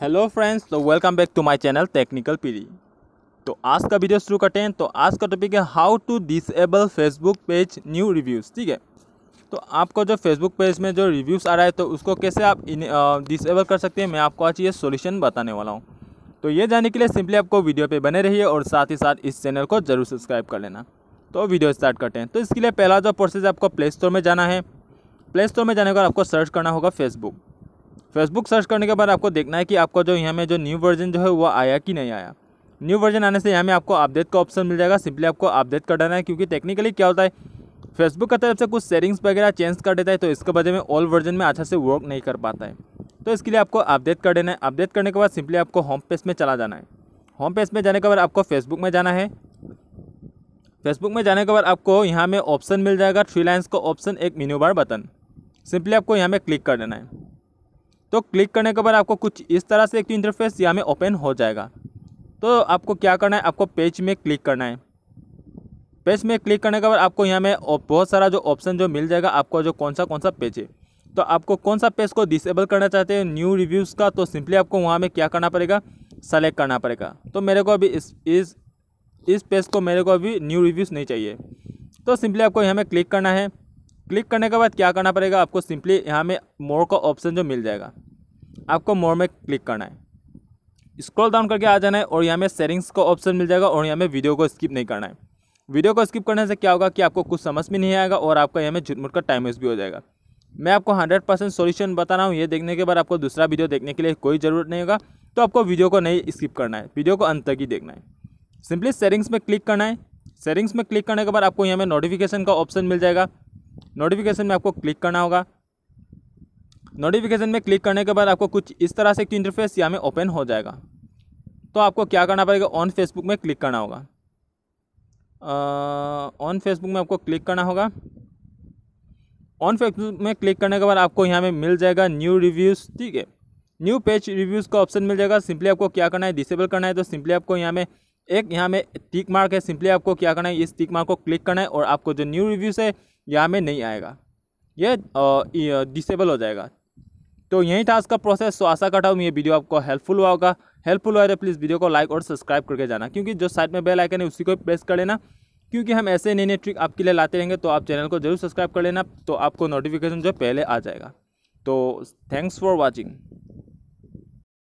hello friends तो welcome back to my channel technical पीरी तो आज का वीडियो शुरू करते हैं तो आज का टॉपिक है how to disable Facebook page new reviews ठीक है तो आपको जो फेसबुक पेज में जो रिव्यूज़ आ रहा है तो उसको कैसे आप डिसेबल कर सकते हैं मैं आपको आज ये सोल्यूशन बताने वाला हूँ तो ये जानने के लिए सिंपली आपको वीडियो पर बने रहिए और साथ ही साथ इस चैनल को ज़रूर सब्सक्राइब कर लेना तो वीडियो स्टार्ट करते हैं तो इसके लिए पहला जो प्रोसेस आपको प्ले स्टोर में जाना है प्ले स्टोर में जाने के बाद आपको सर्च करना होगा फेसबुक फेसबुक सर्च करने के बाद आपको देखना है कि आपका जो यहाँ में जो न्यू वर्जन जो है वो आया कि नहीं आया न्यू वर्जन आने से यहाँ में आपको अपडेट का ऑप्शन मिल जाएगा सिंपली आपको अपडेट कर देना है क्योंकि टेक्निकली क्या होता है फेसबुक की तरफ से कुछ सेटिंग्स वगैरह चेंज कर देता है तो इसके वजह में ओल्ड वर्जन में अच्छा से वर्क नहीं कर पाता है तो इसके लिए आपको अपडेट कर देना है अपडेट करने के बाद सिंपली आपको होम पेज में चला जाना है होम पेज में जाने के बाद आपको फेसबुक में जाना है फेसबुक में जाने के बाद आपको यहाँ में ऑप्शन मिल जाएगा थ्री लाइन्स का ऑप्शन एक मीनू बार बटन सिंपली आपको यहाँ में क्लिक कर देना है तो क्लिक करने के बाद आपको कुछ इस तरह से एक इंटरफेस तो यहाँ में ओपन हो जाएगा तो आपको क्या करना है आपको पेज में क्लिक करना है पेज में क्लिक करने के बाद आपको यहाँ में बहुत सारा जो ऑप्शन जो मिल जाएगा आपको जो कौन सा कौन सा पेज है तो आपको कौन सा पेज को डिसेबल करना चाहते हैं न्यू रिव्यूज़ का तो सिंपली आपको वहाँ में क्या करना पड़ेगा सेलेक्ट करना पड़ेगा तो मेरे को अभी इस इस इस पेज को मेरे को अभी न्यू रिव्यूज़ नहीं चाहिए तो सिंपली आपको यहाँ में क्लिक करना है क्लिक करने के बाद क्या करना पड़ेगा आपको सिंपली यहाँ में मोर का ऑप्शन जो मिल जाएगा आपको मोर में क्लिक करना है स्क्रॉल डाउन करके आ जाना है और यहाँ में सेटिंग्स का ऑप्शन मिल जाएगा और यहाँ में वीडियो को स्किप नहीं करना है वीडियो को स्किप करने से क्या होगा कि आपको कुछ समझ में नहीं आएगा और आपका यहाँ में झुटमुट का टाइम वेस्ट भी हो जाएगा मैं आपको हंड्रेड परसेंट सोल्यूशन बता रहा हूँ ये देखने के बाद आपको दूसरा वीडियो देखने के लिए कोई ज़रूरत नहीं होगा तो आपको वीडियो को नहीं स्किप करना है वीडियो को अंत तक ही देखना है सिंपली सेटिंग्स में क्लिक करना है सेटिंग्स में क्लिक करने के बाद आपको यहाँ में नोटिफिकेशन का ऑप्शन मिल जाएगा नोटिफिकेशन में आपको क्लिक करना होगा नोटिफिकेशन में क्लिक करने के बाद आपको कुछ इस तरह से एक इंटरफेस यहाँ में ओपन हो जाएगा तो आपको क्या करना पड़ेगा ऑन फेसबुक में क्लिक करना होगा ऑन फेसबुक में आपको क्लिक करना होगा ऑन फेसबुक में क्लिक करने के बाद आपको यहाँ में मिल जाएगा न्यू रिव्यूज़ ठीक है न्यू पेज रिव्यूज़ का ऑप्शन मिल जाएगा सिंपली आपको क्या करना है डिसेबल करना है तो सिंपली आपको यहाँ में एक यहाँ में टिक मार्क है सिंपली आपको क्या करना है इस टिक मार्क को क्लिक करना है और आपको जो न्यू रिव्यूज़ है यहाँ में नहीं आएगा ये डिसेबल हो जाएगा तो यही था इसका प्रोसेस तो आशा करता हूँ ये वीडियो आपको हेल्पफुल हुआ होगा हेल्पफुल हुआ है तो प्लीज़ वीडियो को लाइक और सब्सक्राइब करके जाना क्योंकि जो साइड में बेल आइकन है उसी को प्रेस कर लेना क्योंकि हम ऐसे नए नए ट्रिक आपके लिए लाते रहेंगे तो आप चैनल को जरूर सब्सक्राइब कर लेना तो आपको नोटिफिकेशन जो पहले आ जाएगा तो थैंक्स फॉर वॉचिंग